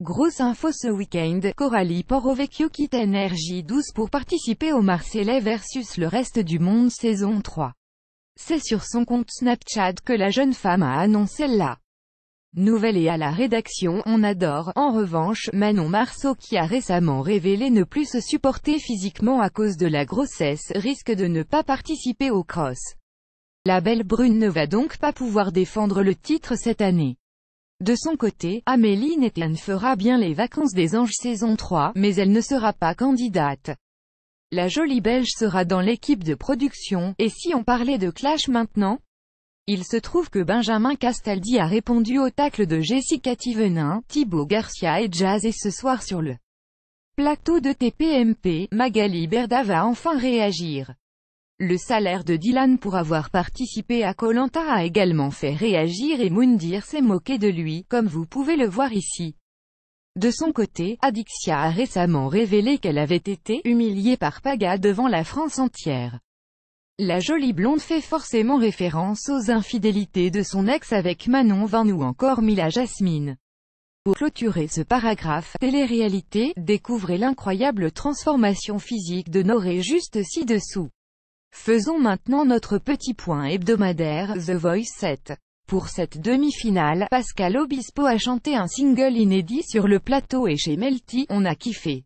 Grosse info ce week-end, Coralie Porovecchio quitte NRJ12 pour participer au Marseillais versus le reste du monde saison 3. C'est sur son compte Snapchat que la jeune femme a annoncé la nouvelle et à la rédaction on adore. En revanche, Manon Marceau qui a récemment révélé ne plus se supporter physiquement à cause de la grossesse risque de ne pas participer au cross. La belle brune ne va donc pas pouvoir défendre le titre cette année. De son côté, Amélie Netten fera bien les vacances des anges saison 3, mais elle ne sera pas candidate. La jolie belge sera dans l'équipe de production, et si on parlait de clash maintenant il se trouve que Benjamin Castaldi a répondu au tacle de Jessica Thivenin, Thibaut Garcia et Jazz et ce soir sur le plateau de TPMP, Magali Berda va enfin réagir. Le salaire de Dylan pour avoir participé à Colanta a également fait réagir et Moundir s'est moqué de lui, comme vous pouvez le voir ici. De son côté, Adixia a récemment révélé qu'elle avait été « humiliée par Paga devant la France entière ». La jolie blonde fait forcément référence aux infidélités de son ex avec Manon Van ou encore Mila Jasmine. Pour clôturer ce paragraphe, télé-réalité, découvrez l'incroyable transformation physique de Noré juste ci-dessous. Faisons maintenant notre petit point hebdomadaire, The Voice 7. Pour cette demi-finale, Pascal Obispo a chanté un single inédit sur le plateau et chez Melty, on a kiffé.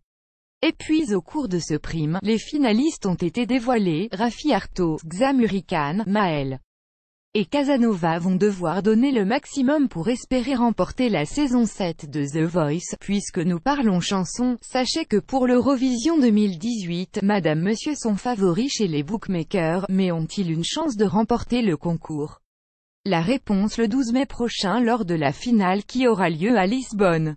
Et puis au cours de ce prime, les finalistes ont été dévoilés, Rafi Arto, Xamurican, Maël et Casanova vont devoir donner le maximum pour espérer remporter la saison 7 de The Voice. Puisque nous parlons chansons, sachez que pour l'Eurovision 2018, Madame Monsieur sont favoris chez les bookmakers, mais ont-ils une chance de remporter le concours La réponse le 12 mai prochain lors de la finale qui aura lieu à Lisbonne.